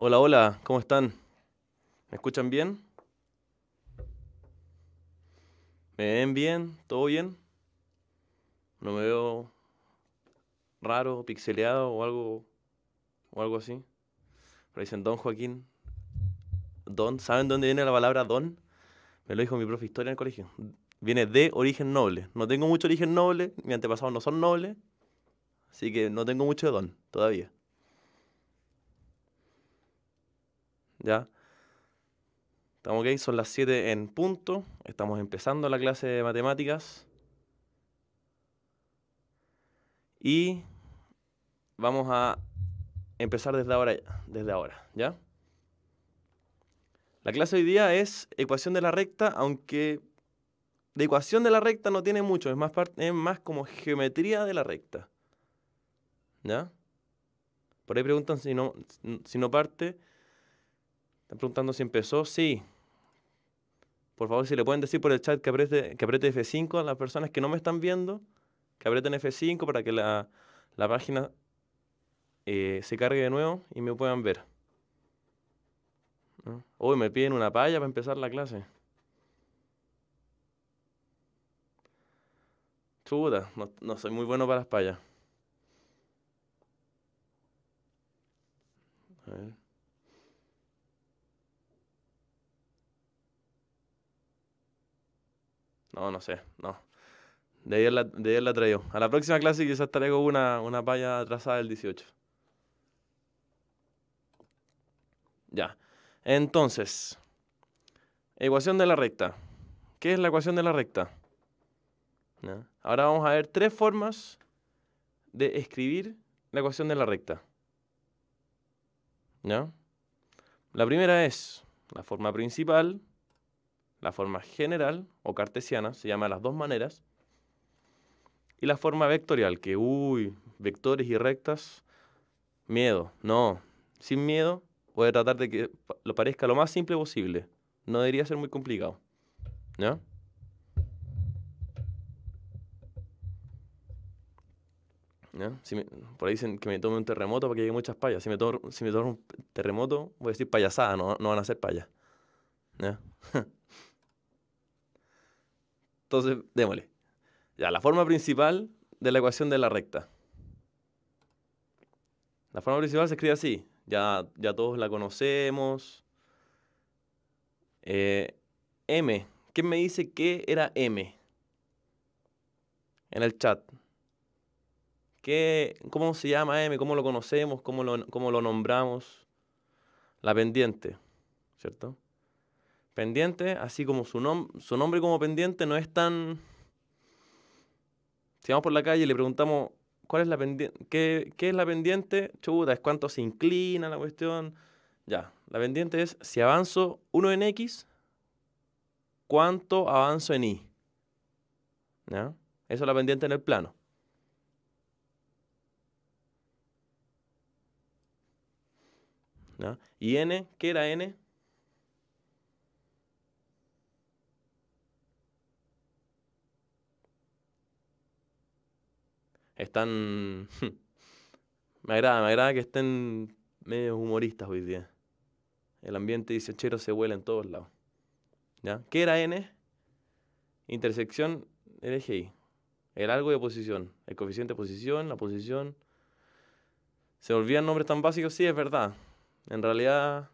Hola, hola, ¿cómo están? ¿Me escuchan bien? ¿Me ven bien? ¿Todo bien? ¿No me veo raro, pixeleado o algo, o algo así? Pero dicen Don Joaquín. Don, ¿saben dónde viene la palabra don? Me lo dijo mi profe historia en el colegio. Viene de origen noble. No tengo mucho origen noble, mis antepasados no son nobles, así que no tengo mucho don todavía. ¿ya? Estamos ok, son las 7 en punto. Estamos empezando la clase de matemáticas. Y vamos a empezar desde ahora, desde ahora, ¿ya? La clase de hoy día es ecuación de la recta, aunque de ecuación de la recta no tiene mucho, es más, es más como geometría de la recta. ¿Ya? Por ahí preguntan si si no parte están preguntando si empezó. Sí. Por favor, si le pueden decir por el chat que apriete, que F5 a las personas que no me están viendo, que apreten F5 para que la, página eh, se cargue de nuevo y me puedan ver. Hoy me piden una palla para empezar la clase. Chuda, no, no soy muy bueno para las payas. A ver. No, no sé, no. De ayer la, de traigo. A la próxima clase quizás traigo una, una palla trazada del 18. Ya. Entonces, ecuación de la recta. ¿Qué es la ecuación de la recta? Ahora vamos a ver tres formas de escribir la ecuación de la recta. La primera es la forma principal, la forma general o cartesiana se llama las dos maneras. Y la forma vectorial, que uy, vectores y rectas, miedo. No, sin miedo voy a tratar de que lo parezca lo más simple posible. No debería ser muy complicado. ¿Ya? ¿Ya? Si por ahí dicen que me tome un terremoto para que llegue muchas payas. Si me, tome si me un terremoto, voy a decir payasada, no, no van a ser payas. ¿Ya? Entonces, démosle. Ya, la forma principal de la ecuación de la recta. La forma principal se escribe así. Ya, ya todos la conocemos. Eh, M. ¿Quién me dice qué era M? En el chat. ¿Qué, ¿Cómo se llama M? ¿Cómo lo conocemos? ¿Cómo lo, cómo lo nombramos? La pendiente, ¿cierto? Pendiente, así como su, su nombre como pendiente, no es tan... Si vamos por la calle y le preguntamos, ¿cuál es la ¿Qué, es la pendiente? Chuta, es cuánto se inclina la cuestión. Ya, la pendiente es si avanzo 1 en X, cuánto avanzo en Y. ¿Ya? Eso es la pendiente en el plano. ¿Y n? ¿Qué era n? están... me agrada, me agrada que estén medio humoristas hoy día. El ambiente chero, se huele en todos lados. ¿Ya? ¿Qué era N? Intersección I. El algo de posición. El coeficiente de posición, la posición. Se volvían nombres tan básicos, sí, es verdad. En realidad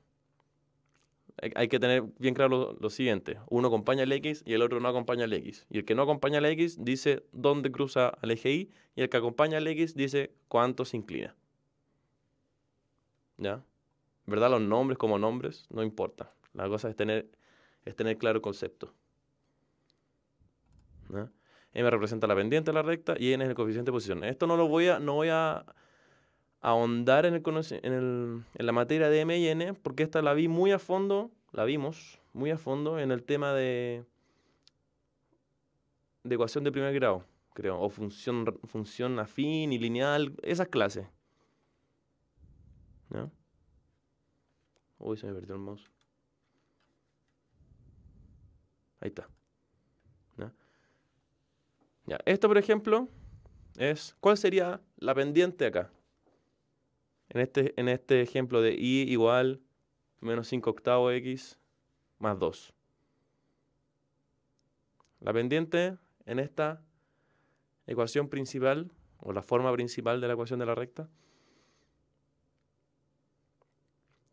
hay que tener bien claro lo, siguiente. Uno acompaña al X y el otro no acompaña al X. Y el que no acompaña al X dice dónde cruza al eje Y y el que acompaña al X dice cuánto se inclina. ¿Ya? ¿Verdad? Los nombres como nombres no importa. La cosa es tener, es tener claro el concepto. M representa la pendiente de la recta y N es el coeficiente de posición. Esto no lo voy a, no voy a ahondar en, la materia de m y n porque esta la vi muy a fondo, la vimos muy a fondo en el tema de, de ecuación de primer grado, creo, o función, función afín y lineal, esas clases. ¿No? Uy, se me perdió el mouse. Ahí está. esto por ejemplo es, ¿cuál sería la pendiente acá? en este, en este ejemplo de i igual menos 5 octavos x más 2. La pendiente en esta ecuación principal, o la forma principal de la ecuación de la recta.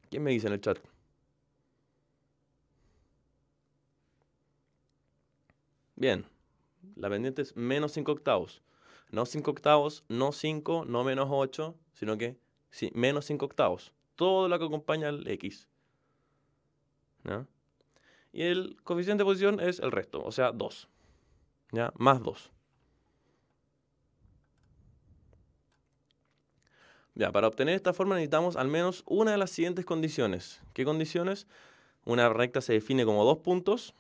¿Quién me dice en el chat? Bien, la pendiente es menos 5 octavos. No 5 octavos, no 5, no menos 8, sino que menos 5 octavos. Todo lo que acompaña al X. Y el coeficiente de posición es el resto, o sea, 2. ¿Ya? Más 2. Ya, para obtener esta forma necesitamos al menos una de las siguientes condiciones. ¿Qué condiciones? Una recta se define como dos puntos.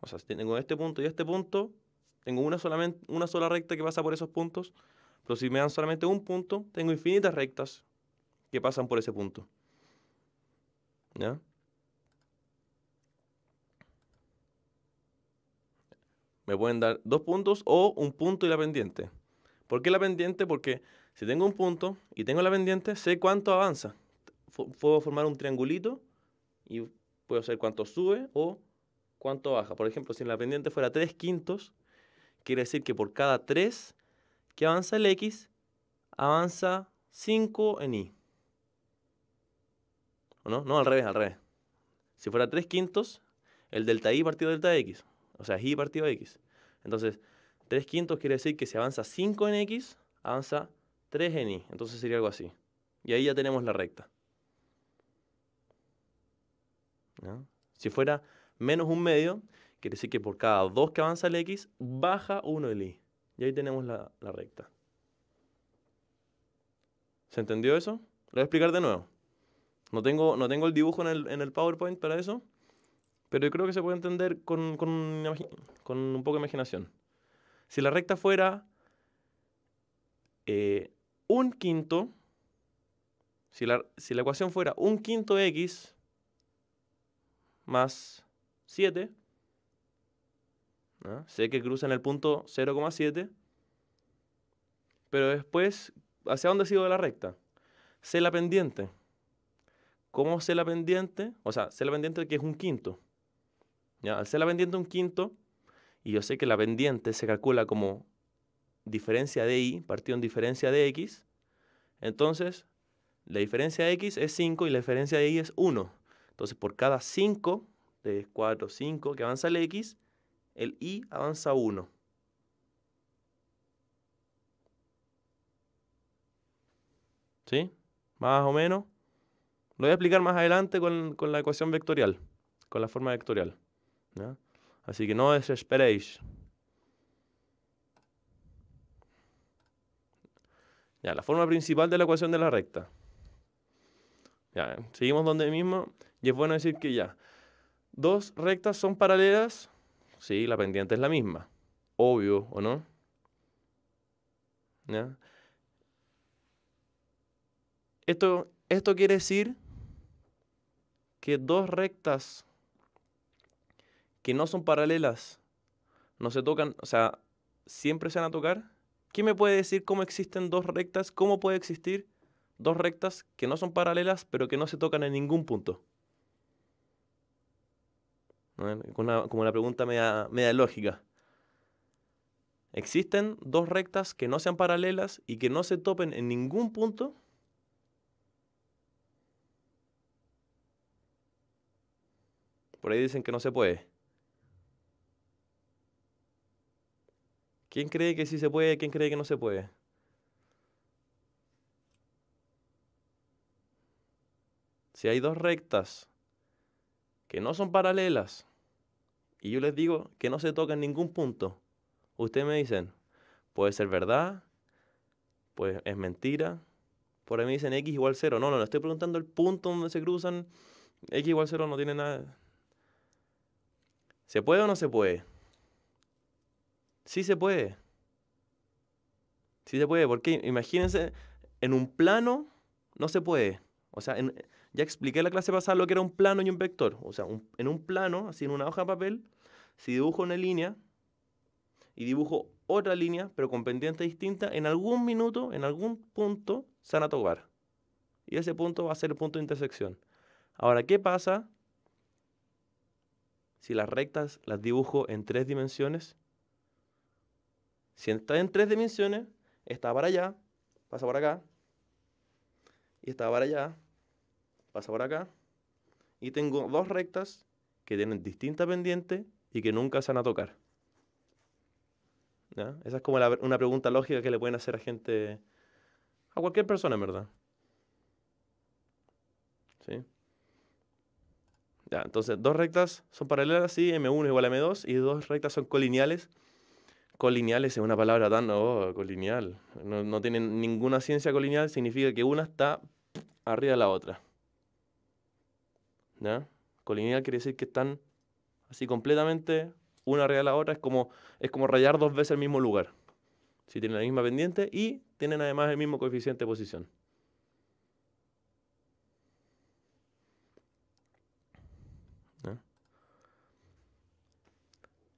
O sea, si tengo este punto y este punto, tengo una, solamente, una sola recta que pasa por esos puntos. Pero si me dan solamente un punto, tengo infinitas rectas que pasan por ese punto. Me pueden dar dos puntos o un punto y la pendiente. ¿Por qué la pendiente? Porque si tengo un punto y tengo la pendiente, sé cuánto avanza. puedo formar un triangulito y puedo saber cuánto sube o cuánto baja. Por ejemplo, si la pendiente fuera 3 quintos, quiere decir que por cada 3 que avanza el X, avanza 5 en Y no? No, al revés, al revés. Si fuera 3 quintos, el delta Y partido delta x. O sea, Y i partido x. Entonces, 3 quintos quiere decir que si avanza 5 en x, avanza 3 en y. Entonces sería algo así. Y ahí ya tenemos la recta. Si fuera menos un medio, quiere decir que por cada 2 que avanza el x, baja 1 el y. Y ahí tenemos la, la recta. ¿Se entendió eso? Lo voy a explicar de nuevo. No tengo, no tengo el dibujo en el, en el PowerPoint para eso, pero yo creo que se puede entender con, con, un poco de imaginación. Si la recta fuera eh, un quinto, si la, si la ecuación fuera un quinto x más 7, sé que cruza en el punto 0,7, pero después, ¿hacia dónde sigo de la recta? Sé la pendiente. ¿Cómo sé la pendiente? O sea, sé la pendiente que es un quinto. ¿Ya? Al ser la pendiente un quinto, y yo sé que la pendiente se calcula como diferencia de y partido en diferencia de x, entonces la diferencia de x es 5 y la diferencia de y es 1. Entonces por cada 5, de 4, 5 que avanza el x, el y avanza 1. ¿Sí? Más o menos. Lo voy a explicar más adelante con, la ecuación vectorial, con la forma vectorial. Así que no desesperéis. Ya, la forma principal de la ecuación de la recta. Ya, seguimos donde mismo. Y es bueno decir que ya, dos rectas son paralelas. Sí, la pendiente es la misma. Obvio, ¿o no? Esto, esto quiere decir que dos rectas que no son paralelas no se tocan, o sea, siempre se van a tocar. ¿Quién me puede decir cómo existen dos rectas? ¿Cómo puede existir dos rectas que no son paralelas pero que no se tocan en ningún punto? como una pregunta media, media lógica. Existen dos rectas que no sean paralelas y que no se topen en ningún punto. Por ahí dicen que no se puede. ¿Quién cree que sí se puede? ¿Quién cree que no se puede? Si hay dos rectas que no son paralelas y yo les digo que no se tocan en ningún punto, ustedes me dicen, puede ser verdad, pues es mentira. Por ahí me dicen x igual 0. No, no, no estoy preguntando el punto donde se cruzan. x igual 0 no tiene nada. ¿Se puede o no se puede? Sí se puede. Sí se puede, porque imagínense, en un plano no se puede. O sea, ya expliqué la clase pasada lo que era un plano y un vector. O sea, en un plano, así en una hoja de papel, si dibujo una línea y dibujo otra línea, pero con pendiente distinta, en algún minuto, en algún punto, se van a tocar. Y ese punto va a ser el punto de intersección. Ahora, ¿qué pasa si las rectas las dibujo en tres dimensiones, si está en tres dimensiones, está para allá, pasa por acá, y está para allá, pasa por acá, y tengo dos rectas que tienen distinta pendiente y que nunca se van a tocar. Esa es como una pregunta lógica que le pueden hacer a gente, a cualquier persona en verdad. ¿Sí? entonces, dos rectas son paralelas, si M1 igual a M2, y dos rectas son colineales. Colineales es una palabra tan oh, colineal. No, no tienen ninguna ciencia colineal, significa que una está arriba de la otra. ¿Ya? Colineal quiere decir que están así completamente una arriba de la otra, es como, es como rayar dos veces el mismo lugar. Si tienen la misma pendiente y tienen además el mismo coeficiente de posición.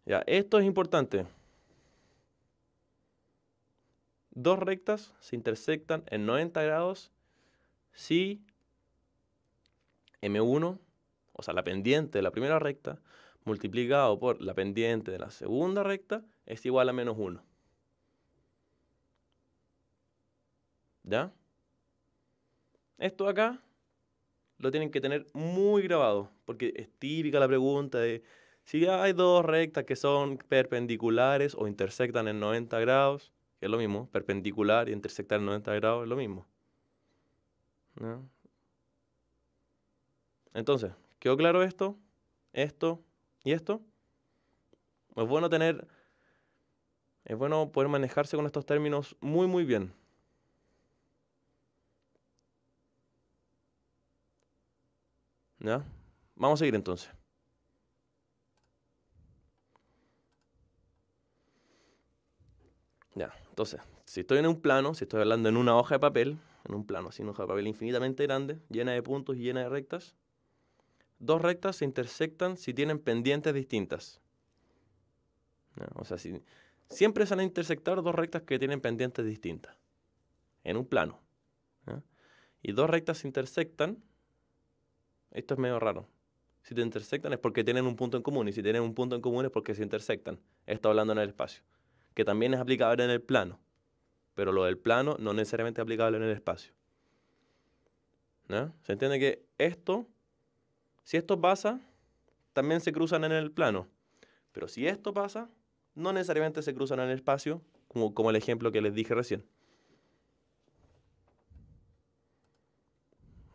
Ya, esto es importante. Dos rectas se intersectan en 90 grados si M1, o sea, la pendiente de la primera recta, multiplicado por la pendiente de la segunda recta, es igual a menos 1. ¿Ya? Esto acá lo tienen que tener muy grabado, porque es típica la pregunta de si hay dos rectas que son perpendiculares o intersectan en 90 grados, es lo mismo, perpendicular y intersectar en 90 grados es lo mismo. Entonces, ¿quedó claro esto? ¿Esto? ¿Y esto? Es bueno tener. Es bueno poder manejarse con estos términos muy, muy bien. ¿Ya? Vamos a seguir entonces. Entonces, si estoy en un plano, si estoy hablando en una hoja de papel, en un plano así, una hoja de papel infinitamente grande, llena de puntos y llena de rectas, dos rectas se intersectan si tienen pendientes distintas. O sea, si, siempre se van a intersectar dos rectas que tienen pendientes distintas, en un plano. Y dos rectas se intersectan, esto es medio raro. Si te intersectan es porque tienen un punto en común, y si tienen un punto en común es porque se intersectan. Esto hablando en el espacio que también es aplicable en el plano, pero lo del plano no necesariamente es aplicable en el espacio. ¿No? Se entiende que esto, si esto pasa, también se cruzan en el plano, pero si esto pasa, no necesariamente se cruzan en el espacio, como, como el ejemplo que les dije recién.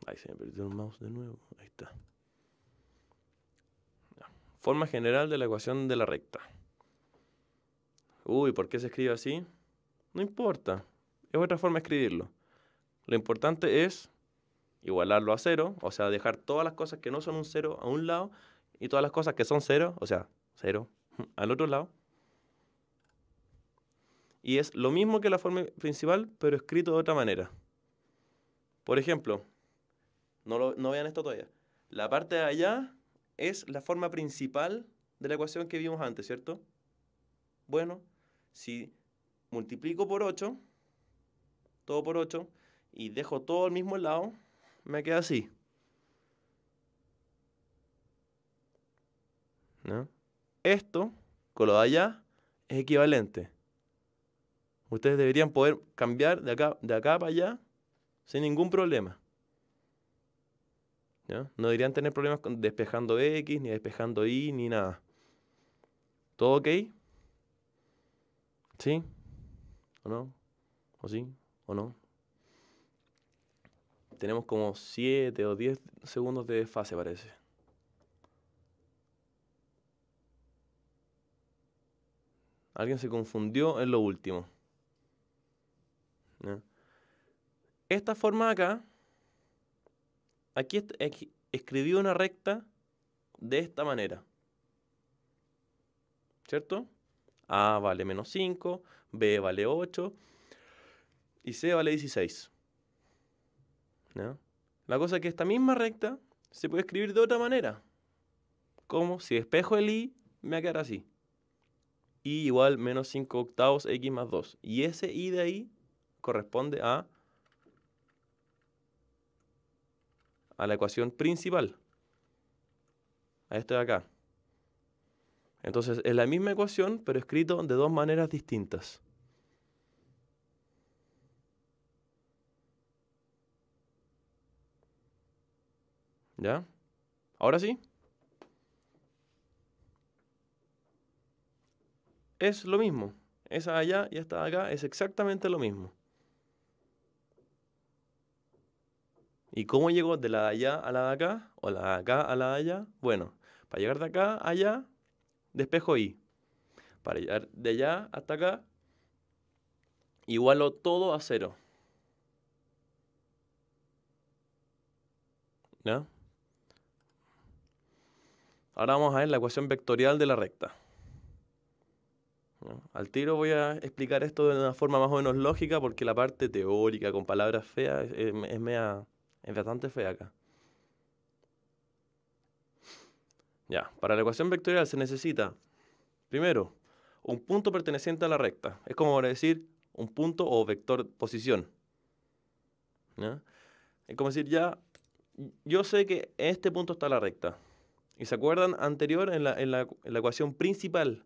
Ahí se me perdió el mouse de nuevo. Ahí está. Forma general de la ecuación de la recta uy, ¿por qué se escribe así? No importa, es otra forma de escribirlo. Lo importante es igualarlo a cero, o sea, dejar todas las cosas que no son un cero a un lado y todas las cosas que son cero, o sea, cero, al otro lado. Y es lo mismo que la forma principal, pero escrito de otra manera. Por ejemplo, no, vean esto todavía. La parte de allá es la forma principal de la ecuación que vimos antes, ¿cierto? Bueno, si multiplico por 8, todo por 8, y dejo todo al mismo lado, me queda así. ¿No? Esto, con lo de allá, es equivalente. Ustedes deberían poder cambiar de acá, de acá para allá sin ningún problema. No deberían tener problemas despejando X, ni despejando Y, ni nada. ¿Todo ok? ¿Sí? ¿O no? ¿O sí? ¿O no? Tenemos como 7 o 10 segundos de fase, parece. Alguien se confundió en lo último. Esta forma acá, aquí, escribió una recta de esta manera. ¿Cierto? A vale menos 5, B vale 8 y C vale 16. La cosa es que esta misma recta se puede escribir de otra manera. Como si despejo el i, me va a quedar así. i igual menos 5 octavos x más 2. Y ese i de ahí corresponde a, a la ecuación principal. A esto de acá. Entonces, es la misma ecuación, pero escrito de dos maneras distintas. ¿Ya? ¿Ahora sí? Es lo mismo. Esa allá y esta acá es exactamente lo mismo. ¿Y cómo llegó de la de allá a la de acá? ¿O la de acá a la de allá? Bueno, para llegar de acá a allá despejo Y. Para llegar de allá hasta acá, igualo todo a cero. ¿Ya? Ahora vamos a ver la ecuación vectorial de la recta. Al tiro voy a explicar esto de una forma más o menos lógica porque la parte teórica con palabras feas mea, es bastante fea acá. para la ecuación vectorial se necesita, primero, un punto perteneciente a la recta. Es como decir un punto o vector posición. Es como decir, ya, yo sé que este punto está la recta. ¿Y se acuerdan anterior en la, ecuación principal?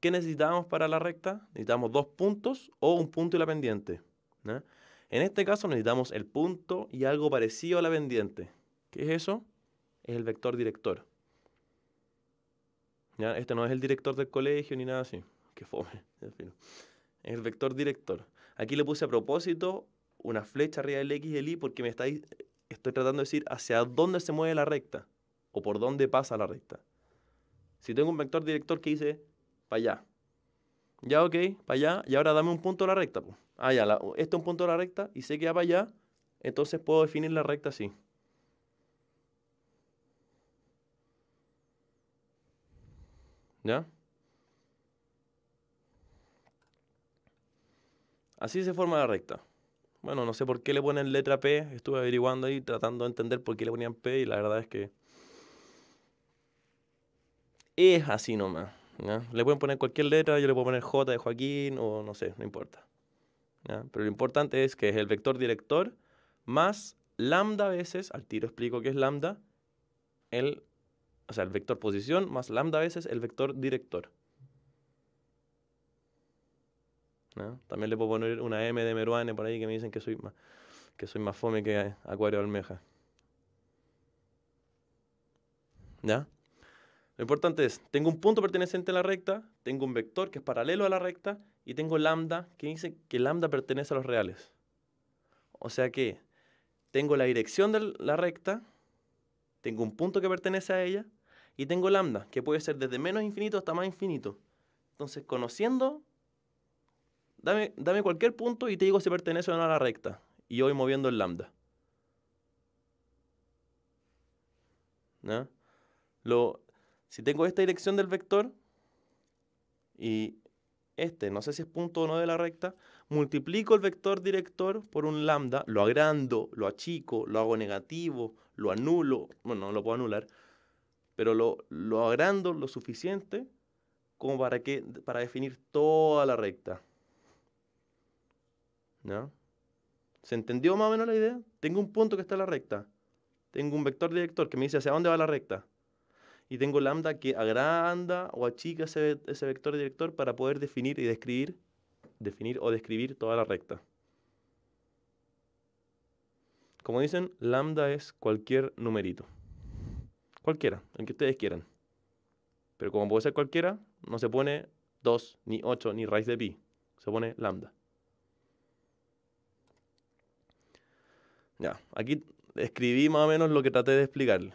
¿Qué necesitábamos para la recta? Necesitábamos dos puntos o un punto y la pendiente. En este caso necesitamos el punto y algo parecido a la pendiente. ¿Qué es eso? Es el vector director. Este no es el director del colegio ni nada así. Qué fome. Es el vector director. Aquí le puse a propósito una flecha arriba del X y del Y porque me estáis, estoy tratando de decir hacia dónde se mueve la recta o por dónde pasa la recta. Si tengo un vector director que dice para allá. Ya, ok, para allá. Y ahora dame un punto de la recta. Ah, ya, este es un punto de la recta y sé que va para allá. Entonces puedo definir la recta así. ¿Ya? Así se forma la recta. Bueno, no sé por qué le ponen letra P, estuve averiguando ahí, tratando de entender por qué le ponían P y la verdad es que es así nomás. Le pueden poner cualquier letra, yo le puedo poner J de Joaquín o no sé, no importa. Pero lo importante es que es el vector director más lambda veces, al tiro explico qué es lambda, el o sea, el vector posición más lambda veces el vector director. También le puedo poner una M de Meruane por ahí que me dicen que soy más, que soy más fome que Acuario Almeja. ¿Ya? Lo importante es, tengo un punto perteneciente a la recta, tengo un vector que es paralelo a la recta y tengo lambda que dice que lambda pertenece a los reales. O sea que tengo la dirección de la recta, tengo un punto que pertenece a ella y tengo lambda, que puede ser desde menos infinito hasta más infinito. Entonces, conociendo, dame, cualquier punto y te digo si pertenece o no a la recta. Y yo voy moviendo el lambda. Lo, si tengo esta dirección del vector y este, no sé si es punto o no de la recta, multiplico el vector director por un lambda, lo agrando, lo achico, lo hago negativo, lo anulo, bueno, no lo puedo anular, pero lo, lo agrando lo suficiente como para, que, para definir toda la recta. ¿No? ¿Se entendió más o menos la idea? Tengo un punto que está en la recta. Tengo un vector director que me dice hacia dónde va la recta. Y tengo lambda que agranda o achica ese, ese vector director para poder definir y describir, definir o describir toda la recta. Como dicen, lambda es cualquier numerito. Cualquiera, el que ustedes quieran. Pero como puede ser cualquiera, no se pone 2, ni 8, ni raíz de pi. Se pone lambda. Ya, aquí escribí más o menos lo que traté de explicarle.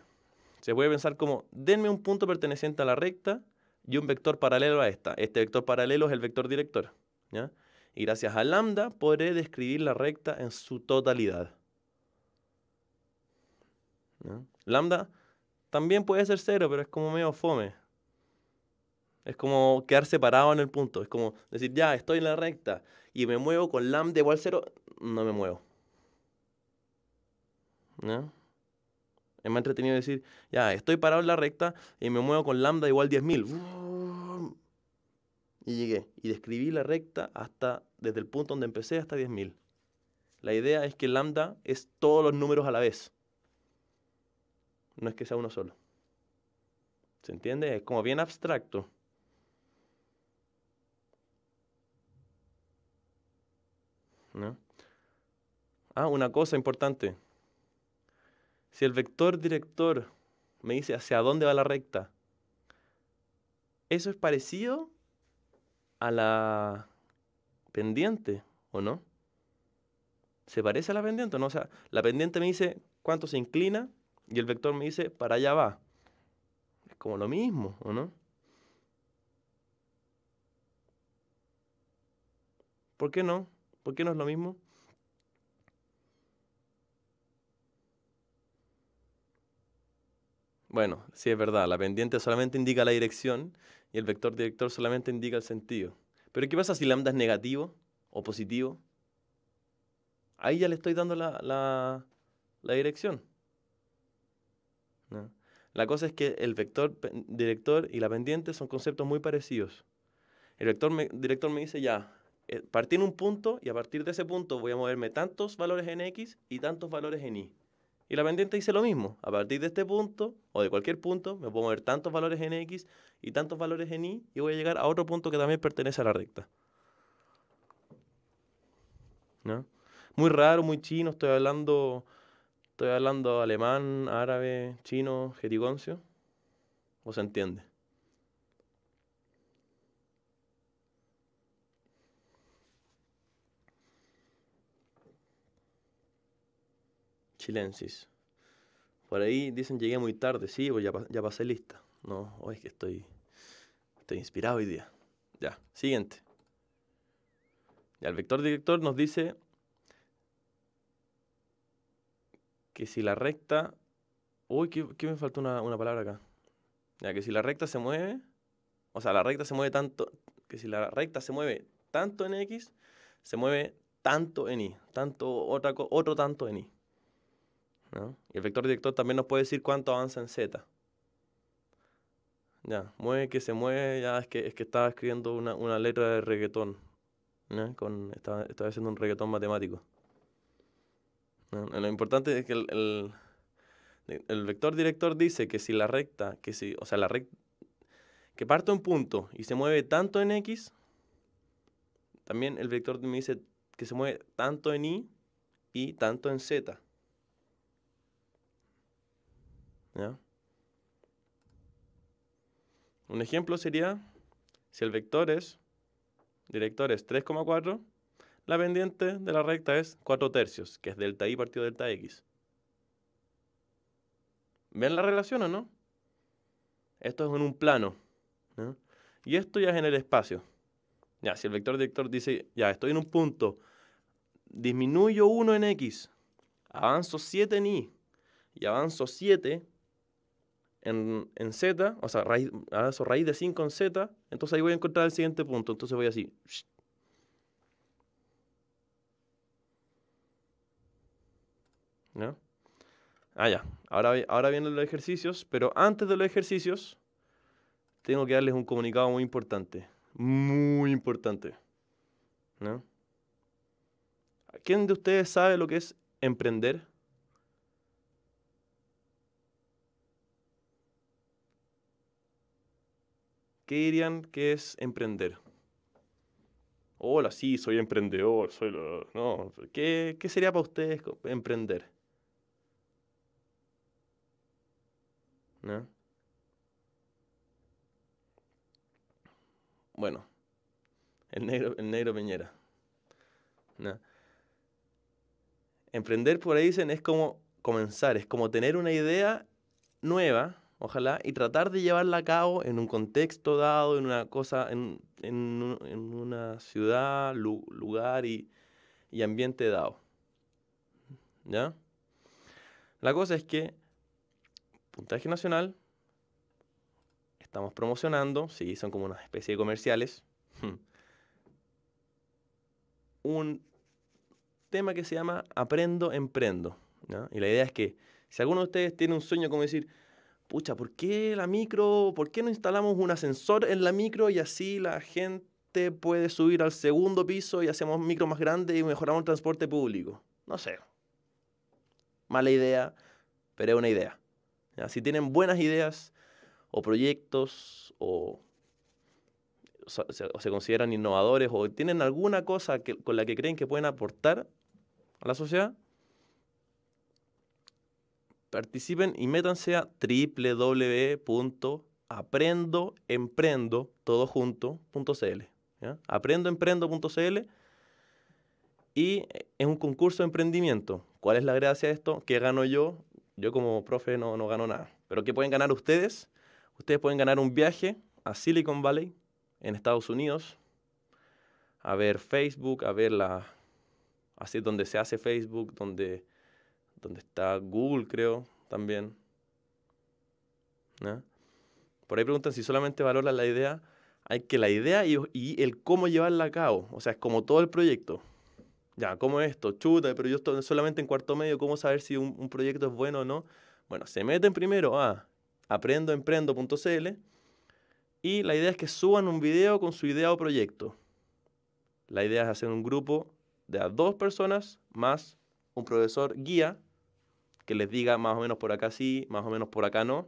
Se puede pensar como, denme un punto perteneciente a la recta y un vector paralelo a esta. Este vector paralelo es el vector director. Y gracias a lambda podré describir la recta en su totalidad. Lambda también puede ser cero, pero es como medio fome. Es como quedarse parado en el punto. Es como decir, ya, estoy en la recta y me muevo con lambda igual cero. No me muevo. ¿No? Es más entretenido decir, ya, estoy parado en la recta y me muevo con lambda igual 10.000. Y llegué. Y describí la recta hasta, desde el punto donde empecé hasta 10.000. La idea es que lambda es todos los números a la vez no es que sea uno solo. ¿Se entiende? Es como bien abstracto. ¿No? Ah, una cosa importante. Si el vector director me dice hacia dónde va la recta, eso es parecido a la pendiente, ¿o no? ¿Se parece a la pendiente? ¿no? O sea, la pendiente me dice cuánto se inclina y el vector me dice para allá va. Es como lo mismo, ¿o no? ¿Por qué no? ¿Por qué no es lo mismo? Bueno, sí es verdad, la pendiente solamente indica la dirección y el vector director solamente indica el sentido. Pero ¿qué pasa si lambda es negativo o positivo? Ahí ya le estoy dando la, la, la dirección. La cosa es que el vector director y la pendiente son conceptos muy parecidos. El vector director me dice ya, eh, partiendo en un punto y a partir de ese punto voy a moverme tantos valores en X y tantos valores en Y. Y la pendiente dice lo mismo. A partir de este punto o de cualquier punto me puedo mover tantos valores en X y tantos valores en Y y voy a llegar a otro punto que también pertenece a la recta. Muy raro, muy chino, estoy hablando Estoy hablando alemán, árabe, chino, jerigoncio. ¿O se entiende? Chilensis. Por ahí dicen llegué muy tarde, sí, pues ya, ya pasé lista. No, hoy es que estoy, estoy inspirado hoy día. Ya, siguiente. Ya, el vector director nos dice que si la recta... Uy, ¿qué, qué me faltó una, una, palabra acá? Ya, que si la recta se mueve, o sea, la recta se mueve tanto, que si la recta se mueve tanto en X, se mueve tanto en Y, tanto otra, otro tanto en Y. ¿no? Y el vector director también nos puede decir cuánto avanza en Z. Ya, mueve que se mueve, ya es que, es que estaba escribiendo una, una letra de reggaetón. ¿no? Con, estaba, estaba haciendo un reggaetón matemático. Lo importante es que el, vector director dice que si la recta, que si, o sea, la recta, que parto un punto y se mueve tanto en X, también el vector me dice que se mueve tanto en Y y tanto en Z. Un ejemplo sería, si el vector es, director es 3,4, la pendiente de la recta es 4 tercios, que es delta y partido delta x. ¿Ven la relación o no? Esto es en un plano. Y esto ya es en el espacio. Ya, si el vector director dice, ya, estoy en un punto, disminuyo 1 en x, avanzo 7 en y y avanzo 7 en, z, o sea, raíz, avanzo raíz de 5 en z, entonces ahí voy a encontrar el siguiente punto. Entonces voy así, Ah, ya. Ahora, ahora vienen los ejercicios, pero antes de los ejercicios, tengo que darles un comunicado muy importante. Muy importante. ¿Quién de ustedes sabe lo que es emprender? ¿Qué dirían que es emprender? Hola, sí, soy emprendedor, soy lo... qué sería para ustedes emprender? ¿no? Bueno, el negro, el negro Piñera. Emprender, por ahí dicen, es como comenzar, es como tener una idea nueva, ojalá, y tratar de llevarla a cabo en un contexto dado, en una cosa, en, una ciudad, lugar y, y ambiente dado. ¿Ya? La cosa es que puntaje nacional, estamos promocionando, sí, son como una especie de comerciales, un tema que se llama Aprendo, Emprendo. Y la idea es que si alguno de ustedes tiene un sueño como decir, pucha, ¿por qué la micro, por qué no instalamos un ascensor en la micro y así la gente puede subir al segundo piso y hacemos micro más grande y mejoramos el transporte público? No sé. Mala idea, pero es una idea. Si tienen buenas ideas o proyectos o, se, consideran innovadores o tienen alguna cosa con la que creen que pueden aportar a la sociedad, participen y métanse a www.aprendoemprendo.cl Aprendoemprendo.cl y es un concurso de emprendimiento. ¿Cuál es la gracia de esto? ¿Qué gano yo yo como profe no, no gano nada. Pero ¿qué pueden ganar ustedes? Ustedes pueden ganar un viaje a Silicon Valley, en Estados Unidos, a ver Facebook, a ver la... Así donde se hace Facebook, donde, donde está Google, creo, también. Por ahí preguntan si solamente valora la idea. Hay que la idea y, y el cómo llevarla a cabo. O sea, es como todo el proyecto. Ya, ¿cómo es esto? Chuta, pero yo estoy solamente en cuarto medio, ¿cómo saber si un, proyecto es bueno o no? Bueno, se meten primero a aprendoemprendo.cl y la idea es que suban un video con su idea o proyecto. La idea es hacer un grupo de a dos personas más un profesor guía que les diga más o menos por acá sí, más o menos por acá no.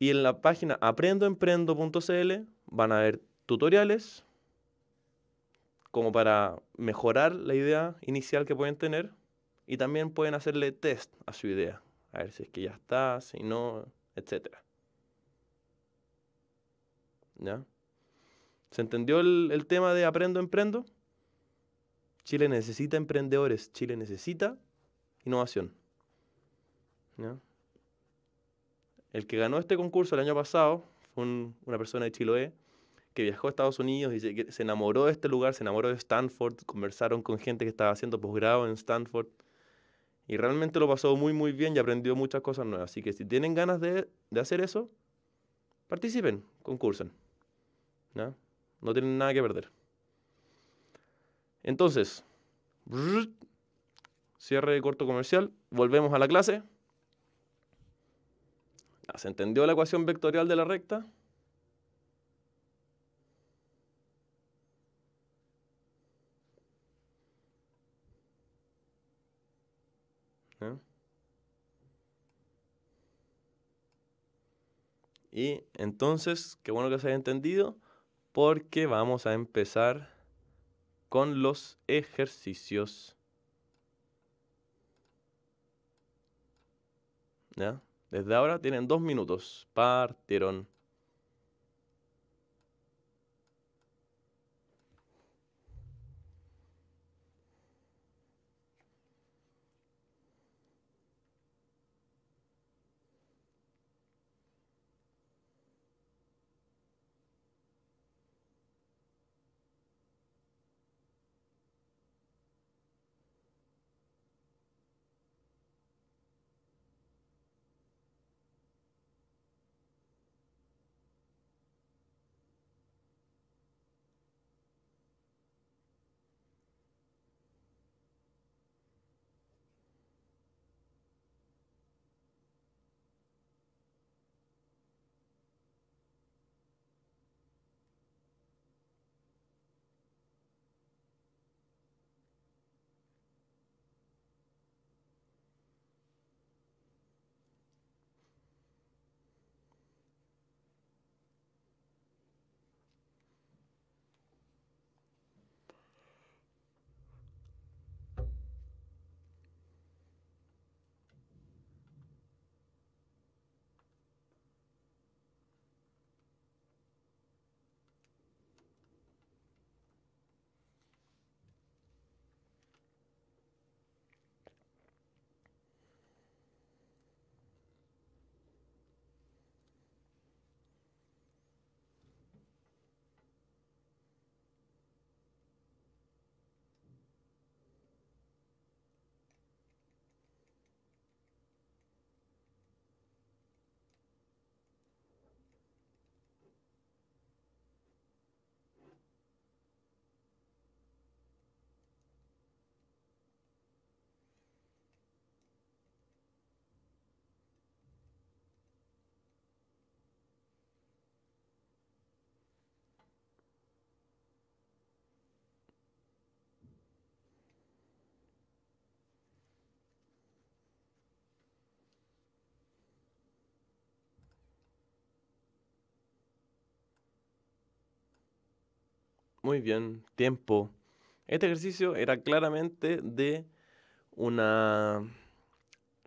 Y en la página aprendoemprendo.cl van a ver tutoriales, como para mejorar la idea inicial que pueden tener y también pueden hacerle test a su idea, a ver si es que ya está, si no, etc. ¿Se entendió el, tema de aprendo, emprendo? Chile necesita emprendedores, Chile necesita innovación. El que ganó este concurso el año pasado fue una persona de Chiloé que viajó a Estados Unidos y se, enamoró de este lugar, se enamoró de Stanford, conversaron con gente que estaba haciendo posgrado en Stanford. Y realmente lo pasó muy, muy bien y aprendió muchas cosas nuevas. Así que si tienen ganas de, hacer eso, participen, concursen. ¿no? no tienen nada que perder. Entonces, cierre de corto comercial, volvemos a la clase. ¿Se entendió la ecuación vectorial de la recta? Y entonces, qué bueno que se haya entendido, porque vamos a empezar con los ejercicios. ¿Ya? Desde ahora tienen dos minutos. Partieron. muy bien, tiempo. Este ejercicio era claramente de una...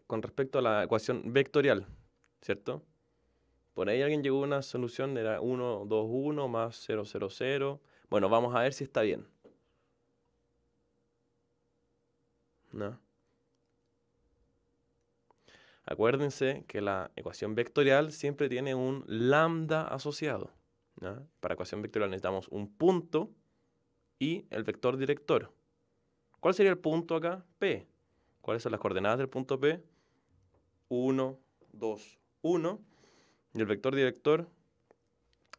con respecto a la ecuación vectorial, ¿cierto? Por ahí alguien llegó a una solución, era 1, 2, 1 más 0, 0, 0. Bueno, vamos a ver si está bien. ¿No? Acuérdense que la ecuación vectorial siempre tiene un lambda asociado. Para ecuación vectorial necesitamos un punto y el vector director. ¿Cuál sería el punto acá? P. ¿Cuáles son las coordenadas del punto P? 1, 2, 1. Y el vector director,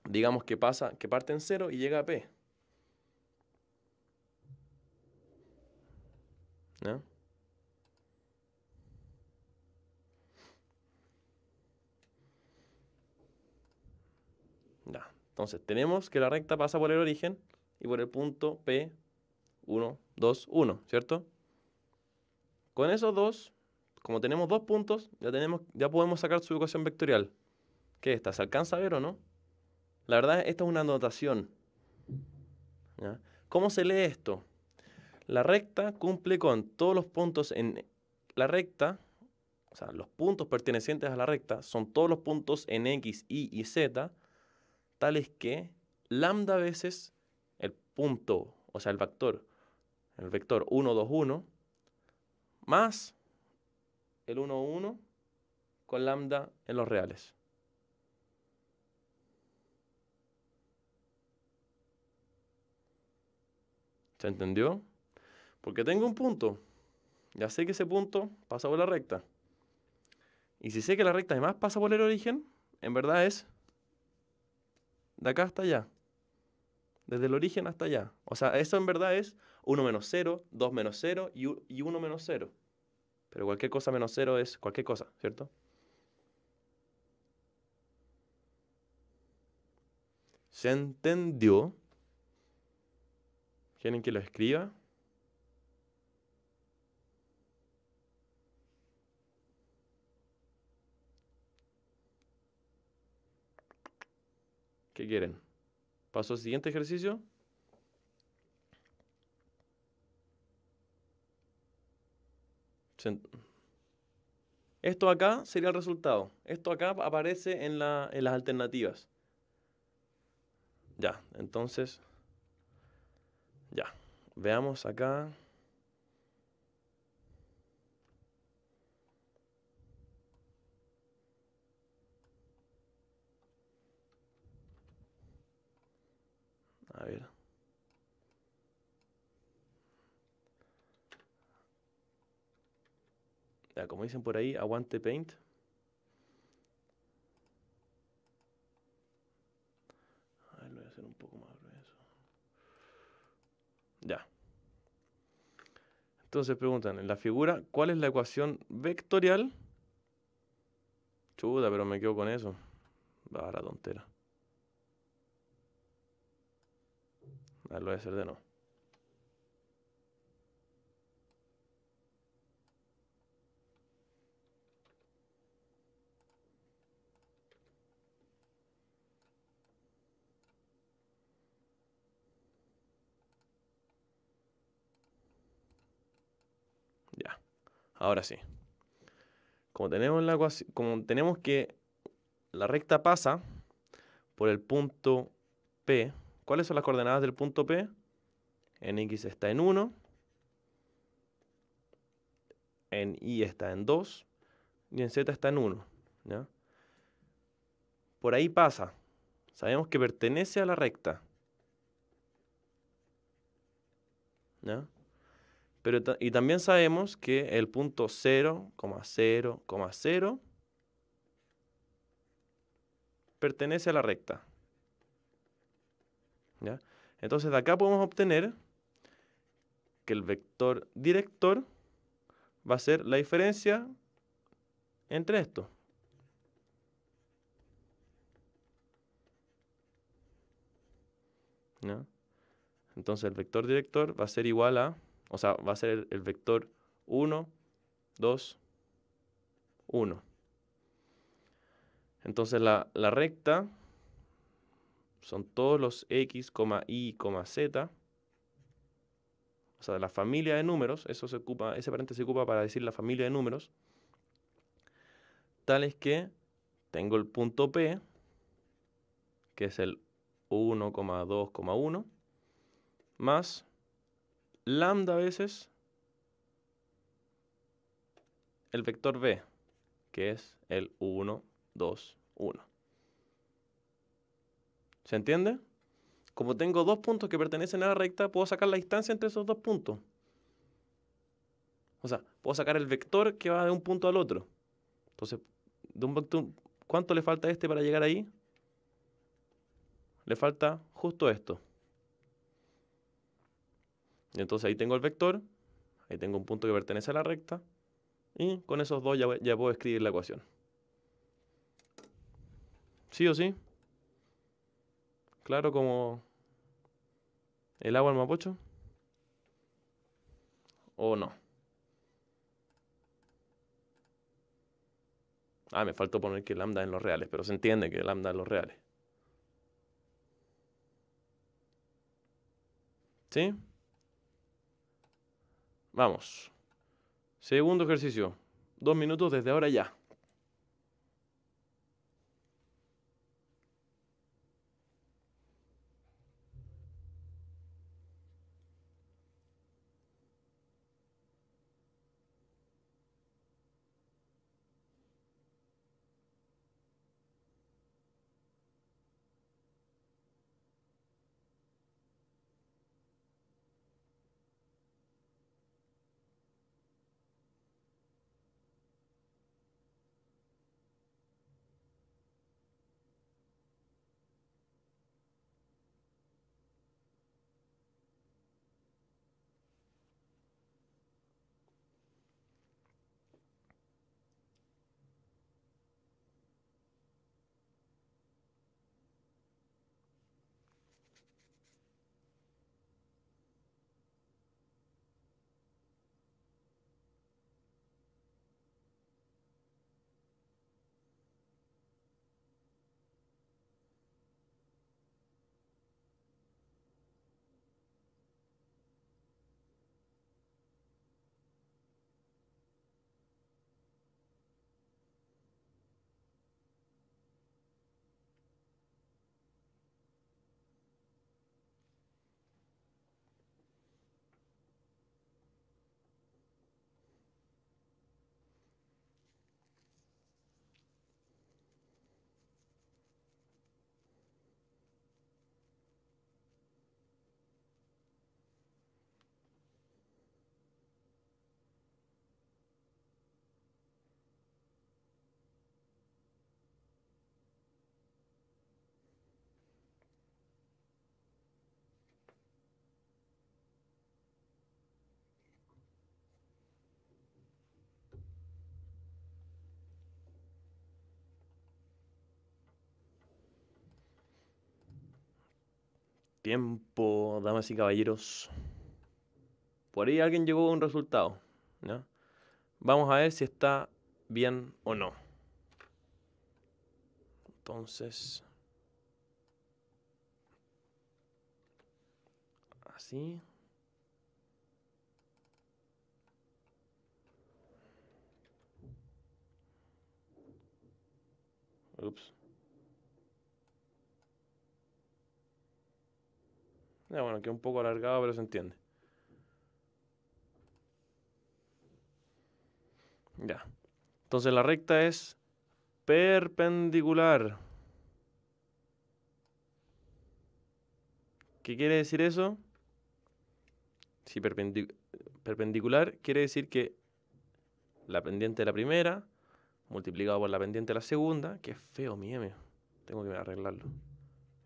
digamos que pasa, que parte en 0 y llega a P. ¿No? Entonces, tenemos que la recta pasa por el origen y por el punto P, 1, 2, 1, ¿cierto? Con esos dos, como tenemos dos puntos, ya, tenemos, ya podemos sacar su ecuación vectorial. ¿Qué es esta? ¿Se alcanza a ver o no? La verdad, esta es una anotación. ¿Cómo se lee esto? La recta cumple con todos los puntos en la recta, o sea, los puntos pertenecientes a la recta son todos los puntos en X, Y y Z es que lambda veces el punto, o sea, el vector, el vector 1, 2, 1, más el 1, 1 con lambda en los reales. ¿Se entendió? Porque tengo un punto. Ya sé que ese punto pasa por la recta. Y si sé que la recta además pasa por el origen, en verdad es de acá hasta allá. Desde el origen hasta allá. O sea, eso en verdad es 1 menos 0, 2 menos 0 y 1 menos 0. Pero cualquier cosa menos 0 es cualquier cosa, ¿cierto? ¿Se entendió? ¿Quieren que lo escriba? ¿Qué quieren? Paso al siguiente ejercicio. Esto acá sería el resultado. Esto acá aparece en, en las alternativas. Ya, entonces... Ya, veamos acá. A ver. Ya, como dicen por ahí, aguante paint. A lo voy a hacer un poco más grueso. Ya. Entonces preguntan, en la figura, ¿cuál es la ecuación vectorial? Chuda, pero me quedo con eso. Va a la tontera. A lo voy a de no Ya, ahora sí. Como tenemos, la, como tenemos que la recta pasa por el punto P, ¿Cuáles son las coordenadas del punto P? En X está en 1, en Y está en 2 y en Z está en 1. Por ahí pasa. Sabemos que pertenece a la recta. Pero, y también sabemos que el punto 0,0,0 pertenece a la recta. Entonces de acá podemos obtener que el vector director va a ser la diferencia entre esto. Entonces el vector director va a ser igual a, o sea, va a ser el vector 1, 2, 1. Entonces la, la recta son todos los x, y, z, o sea, la familia de números, eso se ocupa, ese paréntesis se ocupa para decir la familia de números, tales que tengo el punto P, que es el 1,2,1, más lambda veces el vector B, que es el 1, 2, 1. ¿Se entiende? Como tengo dos puntos que pertenecen a la recta, puedo sacar la distancia entre esos dos puntos. O sea, puedo sacar el vector que va de un punto al otro. Entonces, de un vector, ¿cuánto le falta a este para llegar ahí? Le falta justo esto. Y entonces ahí tengo el vector, ahí tengo un punto que pertenece a la recta, y con esos dos ya, ya puedo escribir la ecuación. ¿Sí o sí? claro como el agua al mapocho? ¿O no? Ah, me faltó poner que lambda en los reales, pero se entiende que lambda en los reales. ¿Sí? Vamos. Segundo ejercicio. Dos minutos desde ahora ya. tiempo, damas y caballeros. Por ahí alguien llegó a un resultado. Vamos a ver si está bien o no. Entonces... Así. Oops. Ya eh, bueno, que un poco alargado, pero se entiende. Ya. Entonces la recta es perpendicular. ¿Qué quiere decir eso? Si perpendicular quiere decir que la pendiente de la primera multiplicado por la pendiente de la segunda, que feo mi Tengo que arreglarlo.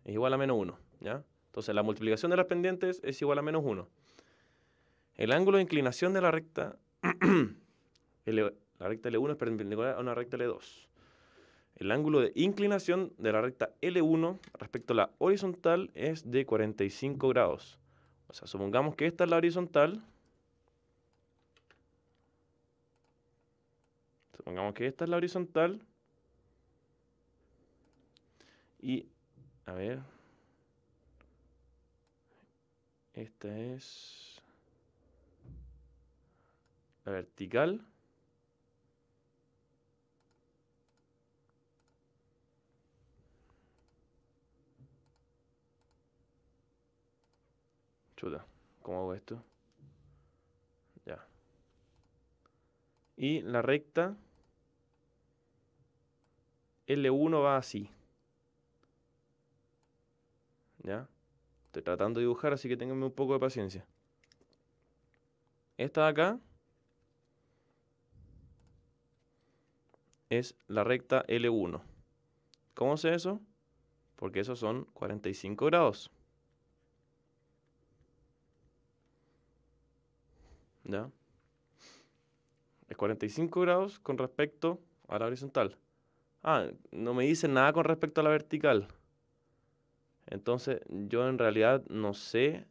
Es igual a menos 1, ¿ya? Entonces la multiplicación de las pendientes es igual a menos 1. El ángulo de inclinación de la recta, L, la recta L1 es perpendicular a una recta L2. El ángulo de inclinación de la recta L1 respecto a la horizontal es de 45 grados. O sea, supongamos que esta es la horizontal. Supongamos que esta es la horizontal. Y, a ver, esta es la vertical. Chuta, ¿cómo hago esto? Ya. Y la recta L1 va así. ¿Ya? Estoy tratando de dibujar, así que ténganme un poco de paciencia. Esta de acá es la recta L1. ¿Cómo sé eso? Porque esos son 45 grados. ¿Ya? Es 45 grados con respecto a la horizontal. Ah, no me dice nada con respecto a la vertical. Entonces, yo en realidad no sé,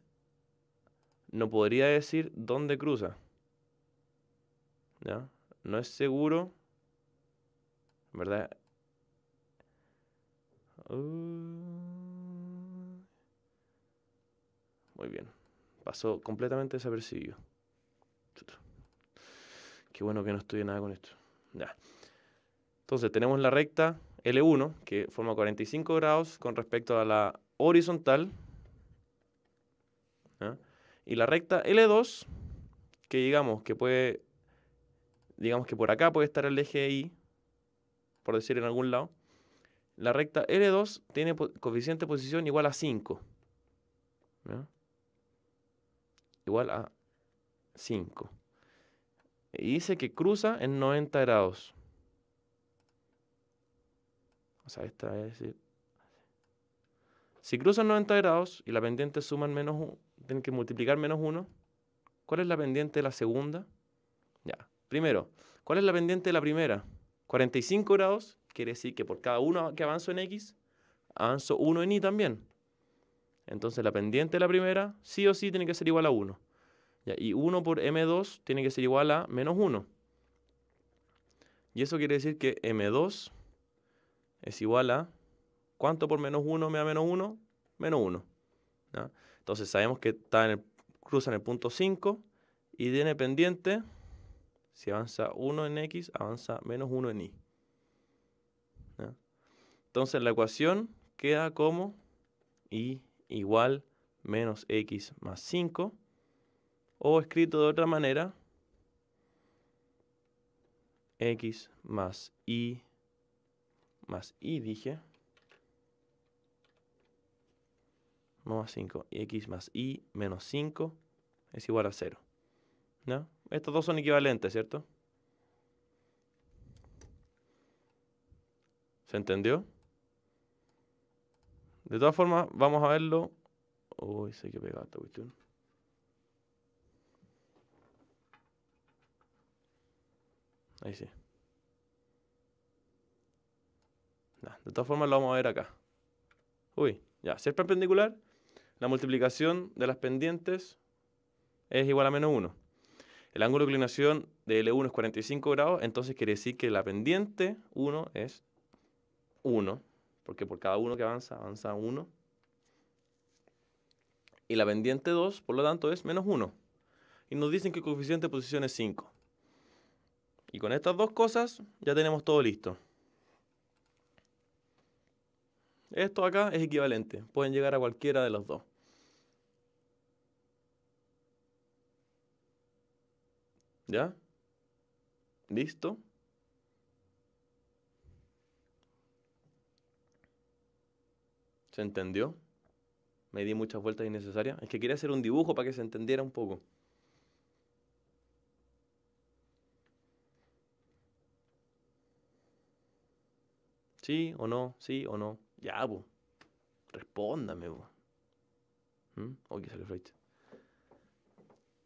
no podría decir dónde cruza. ¿Ya? No es seguro, ¿verdad? Uh, muy bien. Pasó completamente desapercibido. Qué bueno que no estudie nada con esto. Ya. Entonces tenemos la recta L1 que forma 45 grados con respecto a la horizontal y la recta L2, que digamos que puede, digamos que por acá puede estar el eje Y, por decir en algún lado, la recta L2 tiene coeficiente de posición igual a 5. Igual a 5. Y dice que cruza en 90 grados. O sea, esta es decir, si cruzan 90 grados y la pendiente suman menos, 1, tienen que multiplicar menos 1, ¿cuál es la pendiente de la segunda? Ya, primero, ¿cuál es la pendiente de la primera? 45 grados, quiere decir que por cada uno que avanzo en X, avanzo 1 en Y también. Entonces la pendiente de la primera sí o sí tiene que ser igual a 1. y 1 por M2 tiene que ser igual a menos 1. Y eso quiere decir que M2 es igual a ¿Cuánto por menos 1 me da menos 1? Menos 1. Entonces sabemos que está en cruza en el punto 5 y tiene pendiente, si avanza 1 en x, avanza menos 1 en y. Entonces la ecuación queda como y igual menos x más 5, o escrito de otra manera, x más y más y dije, más 5 y x más y menos 5 es igual a 0. ¿No? Estos dos son equivalentes, ¿cierto? ¿Se entendió? De todas formas, vamos a verlo. Uy, sé que pegaba esta cuestión. Ahí sí. de todas formas lo vamos a ver acá. Uy, ya, si es perpendicular, la multiplicación de las pendientes es igual a menos 1. El ángulo de inclinación de L1 es 45 grados, entonces quiere decir que la pendiente 1 es 1, porque por cada 1 que avanza, avanza 1. Y la pendiente 2, por lo tanto, es menos 1. Y nos dicen que el coeficiente de posición es 5. Y con estas dos cosas ya tenemos todo listo. Esto acá es equivalente, pueden llegar a cualquiera de los dos. ¿Ya? ¿Listo? ¿Se entendió? Me di muchas vueltas innecesarias. Es que quería hacer un dibujo para que se entendiera un poco. ¿Sí o no? ¿Sí o no? Ya, Respóndame, bo. ¿Mm?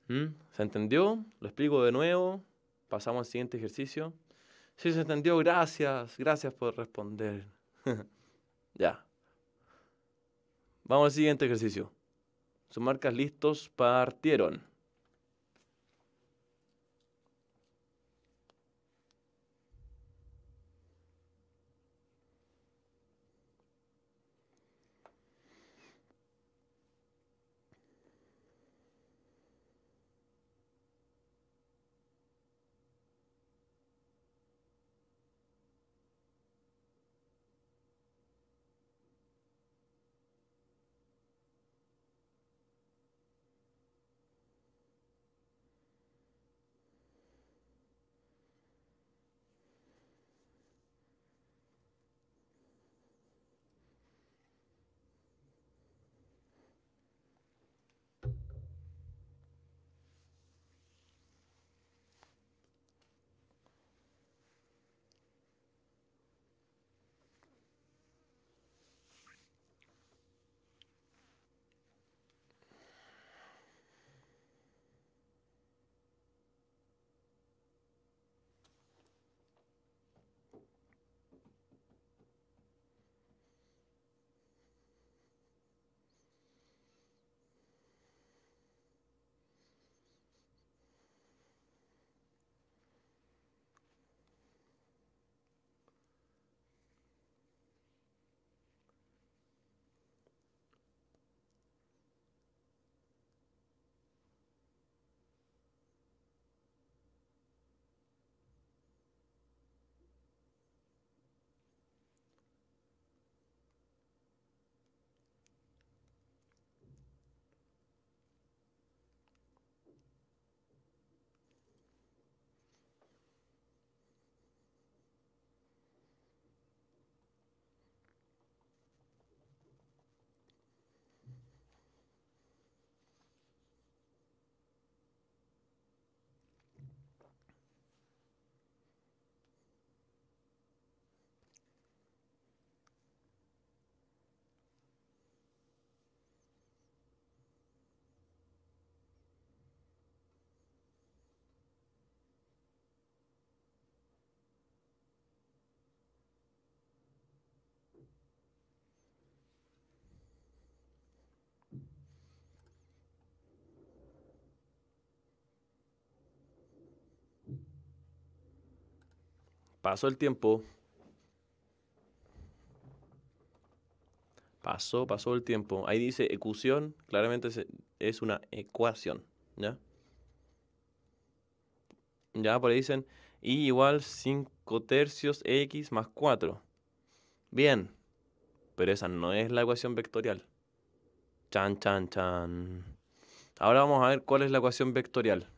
¿Mm? ¿Se entendió? Lo explico de nuevo. Pasamos al siguiente ejercicio. Sí, se entendió. Gracias. Gracias por responder. ya. Vamos al siguiente ejercicio. Sus marcas listos partieron. Pasó el tiempo. Pasó, pasó el tiempo. Ahí dice ecuación, claramente es una ecuación, ¿ya? Ya, por ahí dicen y igual 5 tercios x más 4. Bien, pero esa no es la ecuación vectorial. Chan, chan, chan. Ahora vamos a ver cuál es la ecuación vectorial.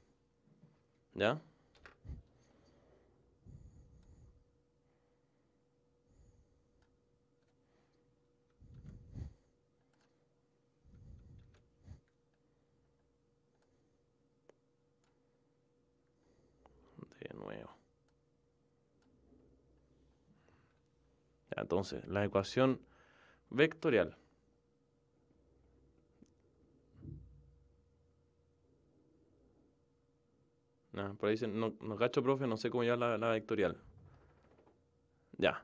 ¿Ya? Entonces, la ecuación vectorial ah, por ahí dicen, no, no profe, no sé cómo llevar la, vectorial. Ya.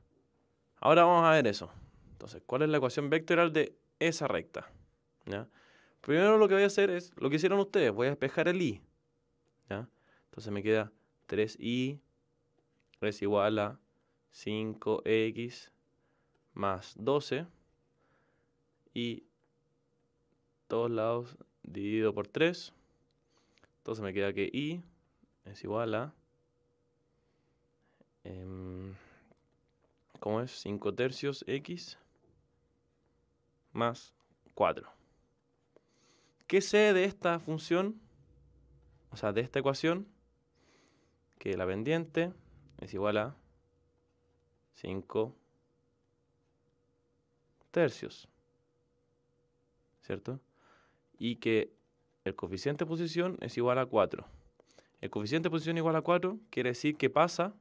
Ahora vamos a ver eso. Entonces, ¿cuál es la ecuación vectorial de esa recta? Primero lo que voy a hacer es lo que hicieron ustedes. Voy a despejar el i. Entonces me queda 3i es igual a 5x más 12 y todos lados dividido por 3. Entonces me queda que i es igual a... Em, ¿Cómo es? 5 tercios x más 4. ¿Qué sé de esta función? O sea, de esta ecuación. Que la pendiente es igual a 5 tercios. ¿Cierto? Y que el coeficiente de posición es igual a 4. El coeficiente de posición igual a 4 quiere decir que pasa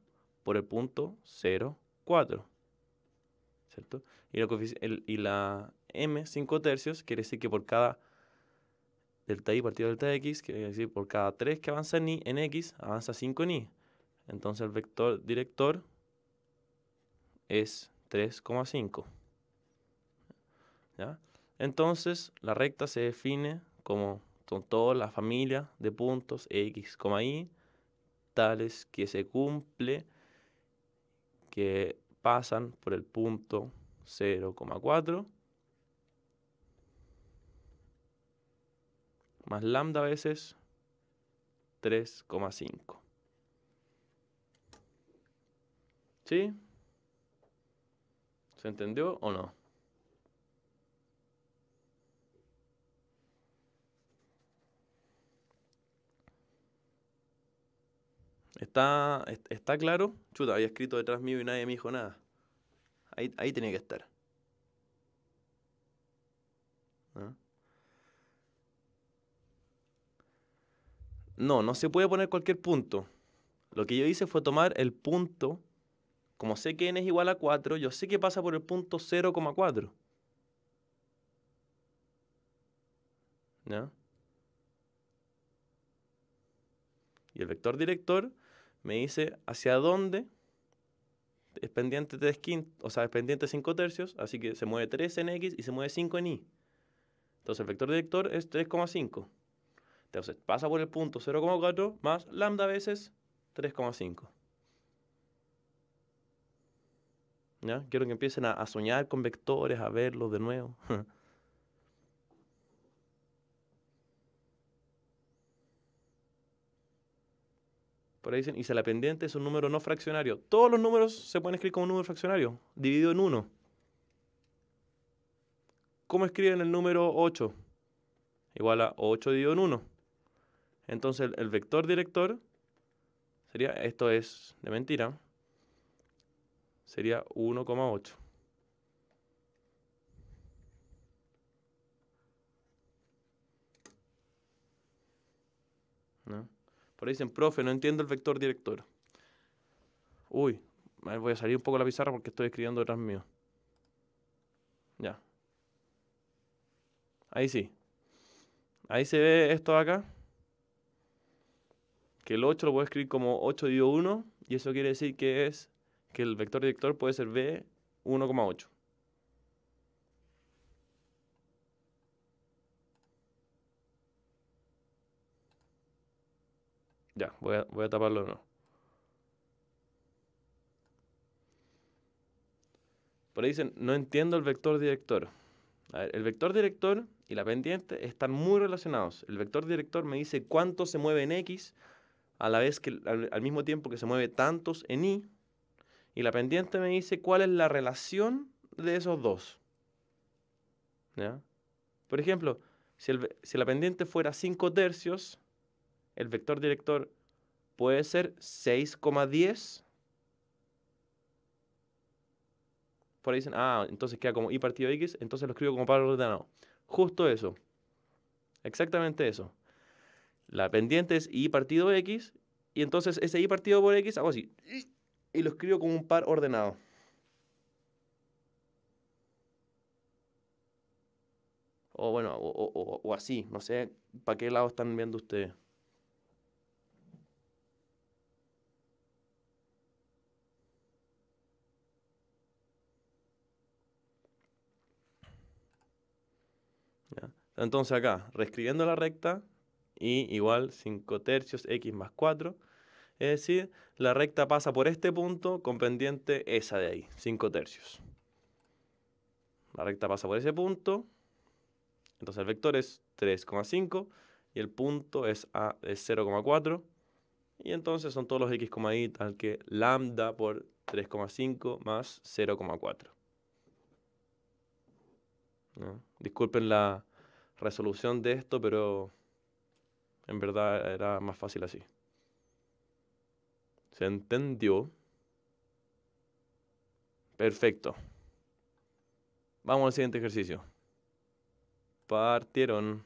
por el punto 0, 4. ¿Cierto? Y, la, m 5 tercios quiere decir que por cada delta i partido delta x, quiere decir por cada 3 que avanza en, en x, avanza 5 en y. Entonces el vector director es 3,5. Entonces, la recta se define como con toda la familia de puntos X, Y, tales que se cumple, que pasan por el punto 0,4 más lambda veces 3,5. ¿Sí? ¿Se entendió o no? Está, está claro. Chuta, había escrito detrás mío y nadie me dijo nada. Ahí, ahí tenía que estar. ¿Ah? No, no se puede poner cualquier punto. Lo que yo hice fue tomar el punto. Como sé que n es igual a 4, yo sé que pasa por el punto 0,4. ¿Ya? Y el vector director me dice hacia dónde es pendiente de o sea, pendiente 5 tercios, así que se mueve 3 en X y se mueve 5 en Y. Entonces el vector director es 3,5. Entonces pasa por el punto 0,4 más lambda veces 3,5. ¿Ya? Quiero que empiecen a, a soñar con vectores, a verlos de nuevo. por ahí dicen, y se la pendiente es un número no fraccionario. Todos los números se pueden escribir como un número fraccionario, dividido en 1. ¿Cómo escriben el número 8? Igual a 8 dividido en 1. Entonces el vector director sería, esto es de mentira, sería 1,8. dicen, profe, no entiendo el vector director. Uy, voy a salir un poco la pizarra porque estoy escribiendo detrás mío. Ya. Ahí sí. Ahí se ve esto de acá. Que el 8 lo a escribir como 8 dividido 1. Y eso quiere decir que es que el vector director puede ser B 1,8. Ya, voy a, taparlo o no. Por ahí dicen, no entiendo el vector director. el vector director y la pendiente están muy relacionados. El vector director me dice cuánto se mueve en X a la vez que al, mismo tiempo que se mueve tantos en Y. Y la pendiente me dice cuál es la relación de esos dos. Por ejemplo, si, si la pendiente fuera 5 tercios, el vector director puede ser 6,10. Por ahí dicen, ah, entonces queda como i partido x, entonces lo escribo como par ordenado. Justo eso. Exactamente eso. La pendiente es i partido x, y entonces ese i partido por x hago así, y lo escribo como un par ordenado. O bueno, o, o así, no sé para qué lado están viendo ustedes. Entonces acá, reescribiendo la recta, y igual 5 tercios x más 4. Es decir, la recta pasa por este punto con pendiente esa de ahí, 5 tercios. La recta pasa por ese punto, entonces el vector es 3,5 y el punto es, 0,4. Y entonces son todos los x, y tal que lambda por 3,5 más 0,4. ¿No? Disculpen la resolución de esto, pero en verdad era más fácil así. ¿Se entendió? Perfecto. Vamos al siguiente ejercicio. Partieron.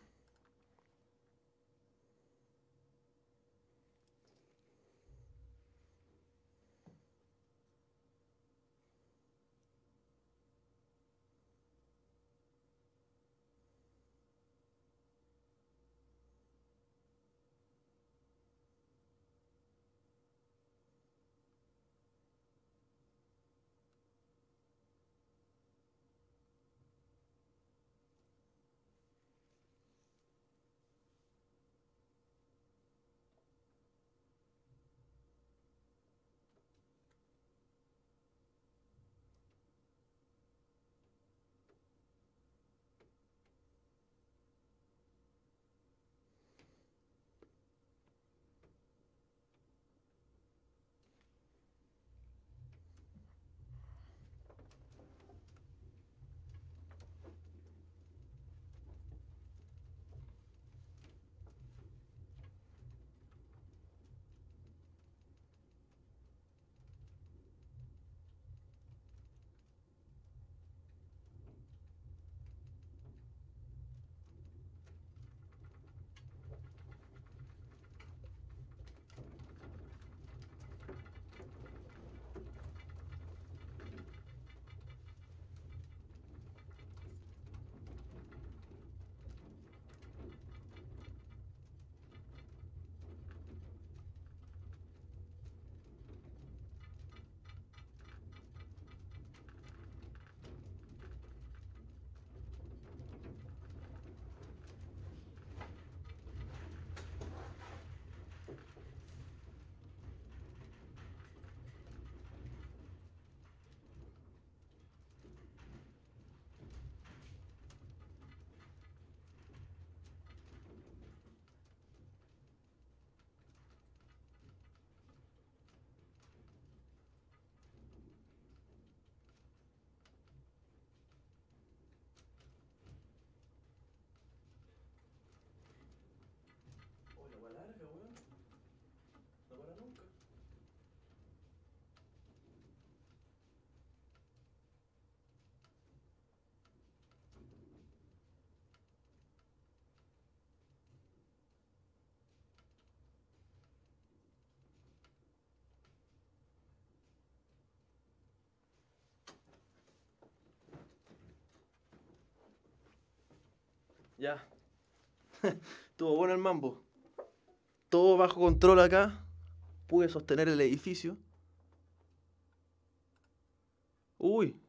Ya. Estuvo bueno el mambo. Todo bajo control acá. Pude sostener el edificio. Uy.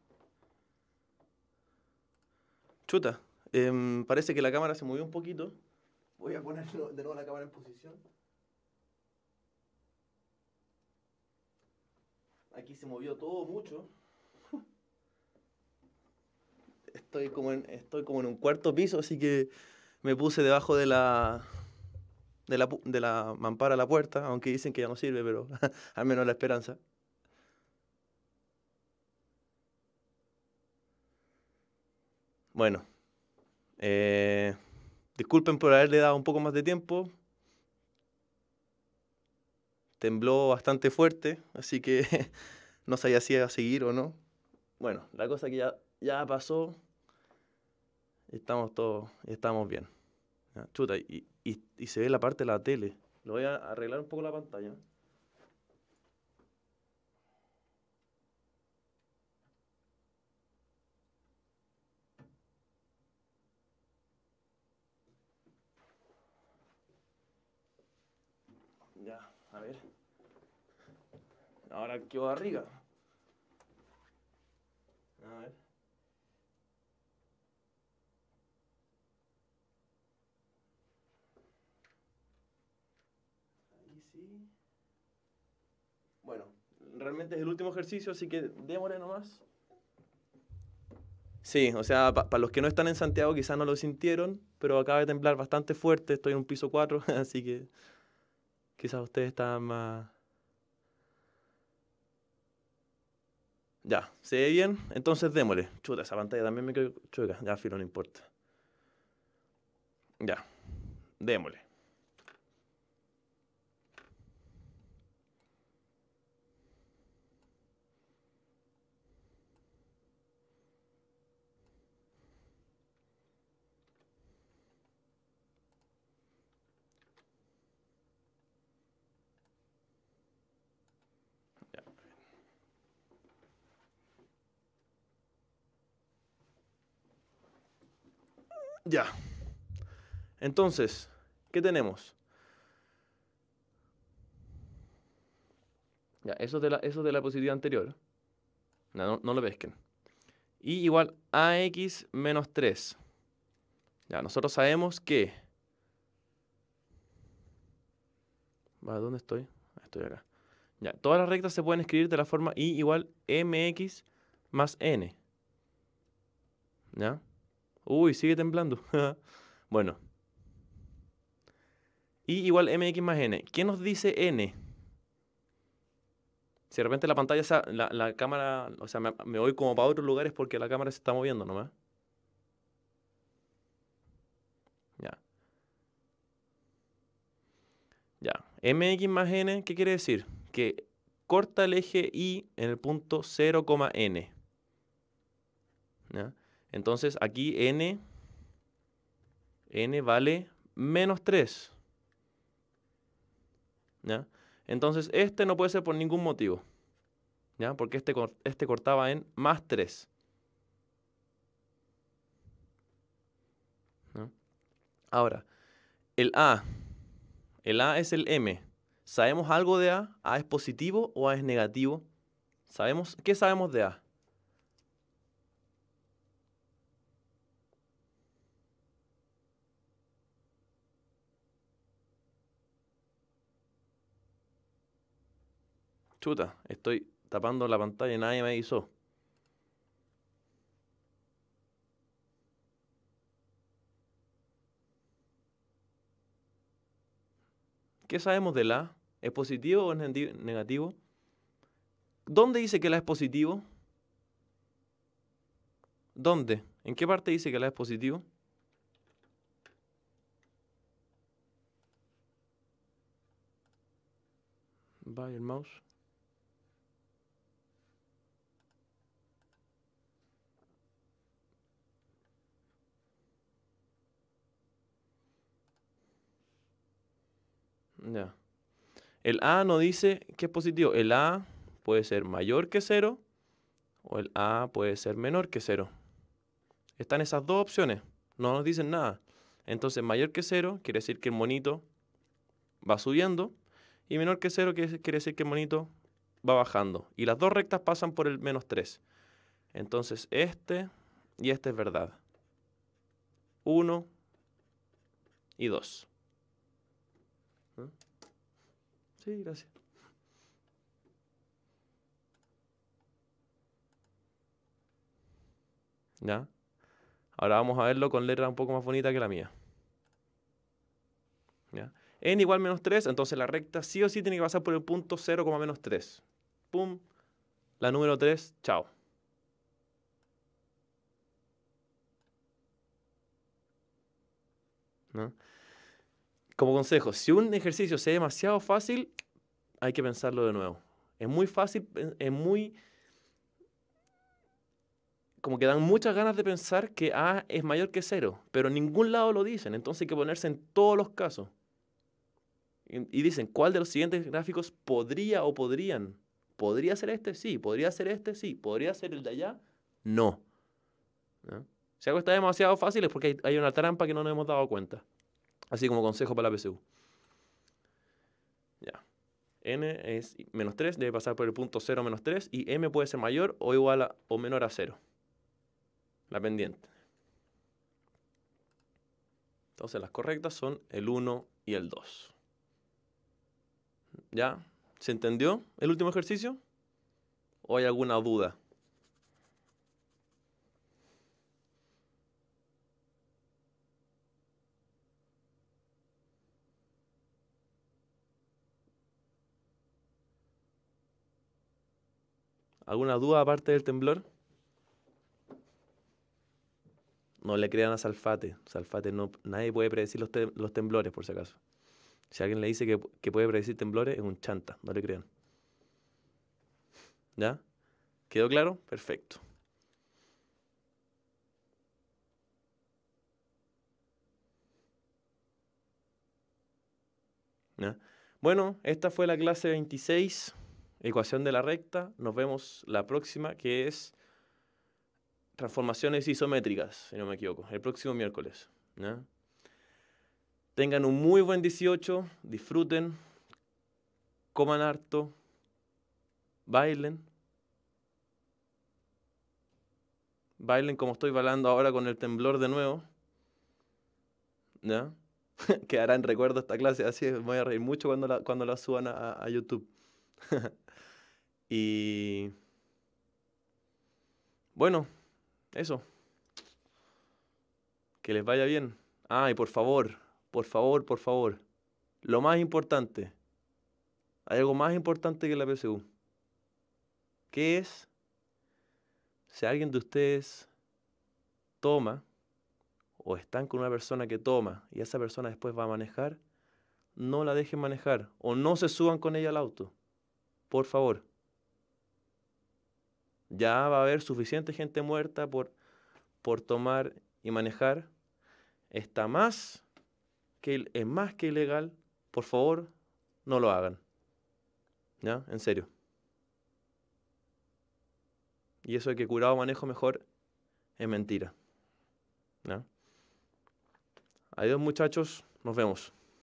Chuta. Em, parece que la cámara se movió un poquito. Voy a poner de nuevo la cámara en posición. Aquí se movió todo mucho estoy como, en, estoy como en un cuarto piso, así que me puse debajo de la, de la, de la mampara a la puerta, aunque dicen que ya no sirve, pero al menos la esperanza. Bueno, eh, disculpen por haberle dado un poco más de tiempo. Tembló bastante fuerte, así que no sabía si iba a seguir o no. Bueno, la cosa que ya ya pasó, estamos todos, estamos bien. Chuta, y, y, se ve la parte de la tele. Lo voy a arreglar un poco la pantalla. Ya, a ver. Ahora quedó arriba. realmente es el último ejercicio, así que démosle nomás. Sí, o sea, para los que no están en Santiago quizás no lo sintieron, pero acaba de temblar bastante fuerte, estoy en un piso 4, así que quizás ustedes están más... Ya, ¿se ve bien? Entonces démosle. Chuta, esa pantalla también me quedó chueca. Ya, filo, no importa. Ya, démosle. Ya. Entonces, ¿qué tenemos? Ya, eso de la, eso de la posición anterior. No, lo pesquen. Y igual a x menos 3. Ya, nosotros sabemos que... Va, ¿dónde estoy? Ah, estoy acá. Ya, todas las rectas se pueden escribir de la forma y igual mx más n. ¿Ya? Uy, sigue temblando. bueno. Y igual mx más n. ¿Qué nos dice n? Si de repente la pantalla, la, la cámara, o sea, me, voy como para otros lugares porque la cámara se está moviendo nomás. Ya. Ya. mx más n, ¿qué quiere decir? Que corta el eje y en el punto 0, N ¿Ya? Entonces aquí n, n vale menos 3. Entonces este no puede ser por ningún motivo. ¿Ya? Porque este, este cortaba en más 3. Ahora, el A. El A es el M. ¿Sabemos algo de A? ¿A es positivo o A es negativo? ¿Sabemos? ¿Qué sabemos de A? chuta, estoy tapando la pantalla y nadie me avisó. ¿Qué sabemos de la? ¿Es positivo o es negativo? ¿Dónde dice que la es positivo? ¿Dónde? ¿En qué parte dice que la es positivo? By el mouse. Ya. El A no dice que es positivo. El A puede ser mayor que 0 o el A puede ser menor que 0. Están esas dos opciones. No nos dicen nada. Entonces, mayor que 0 quiere decir que el monito va subiendo y menor que 0 quiere decir que el monito va bajando. Y las dos rectas pasan por el menos 3. Entonces, este y este es verdad. 1 y 2. Sí, gracias. ¿Ya? Ahora vamos a verlo con letra un poco más bonita que la mía. ¿Ya? n igual menos 3, entonces la recta sí o sí tiene que pasar por el punto 0, menos 3. Pum, la número 3, chao. ¿No? como consejo, si un ejercicio sea demasiado fácil, hay que pensarlo de nuevo. Es muy fácil, eh, es muy... Como que dan muchas ganas de pensar que A ah, es mayor que cero, pero en ningún lado lo dicen, entonces hay que ponerse en todos los casos. Y, dicen, ¿cuál de los siguientes gráficos podría o podrían? ¿Podría ser este? Sí. ¿Podría ser este? Sí. ¿Podría ser el de allá? No. ¿Ah? Si algo está demasiado fácil es porque hay una trampa que no nos hemos dado cuenta. Así como consejo para la PCU. Ya. n es menos 3, debe pasar por el punto 0 menos 3 y m puede ser mayor o igual o menor a 0. La pendiente. Entonces las correctas son el 1 y el 2. ¿Ya? ¿Se entendió el último ejercicio? ¿O hay alguna duda? ¿Alguna duda aparte del temblor? No le crean a Salfate. Salfate no, nadie puede predecir los, temblores, por si acaso. Si alguien le dice que, puede predecir temblores, es un chanta, no le crean. ¿Ya? ¿Quedó claro? Perfecto. Bueno, esta fue la clase 26 ecuación de la recta. Nos vemos la próxima, que es transformaciones isométricas, si no me equivoco, el próximo miércoles. Tengan un muy buen 18, disfruten, coman harto, bailen. Bailen como estoy bailando ahora con el temblor de nuevo. ¿No? en recuerdo esta clase, así me voy a reír mucho cuando la, cuando la suban a YouTube. Y bueno, eso. Que les vaya bien. Ay, y por favor, por favor, por favor. Lo más importante. Hay algo más importante que la PSU. ¿Qué es? Si alguien de ustedes toma o están con una persona que toma y esa persona después va a manejar, no la dejen manejar o no se suban con ella al auto. Por favor. Ya va a haber suficiente gente muerta por, por tomar y manejar. Está más que, es más que ilegal. Por favor, no lo hagan. ¿Ya? En serio. Y eso de que curado manejo mejor es mentira. ¿Ya? Adiós muchachos, nos vemos.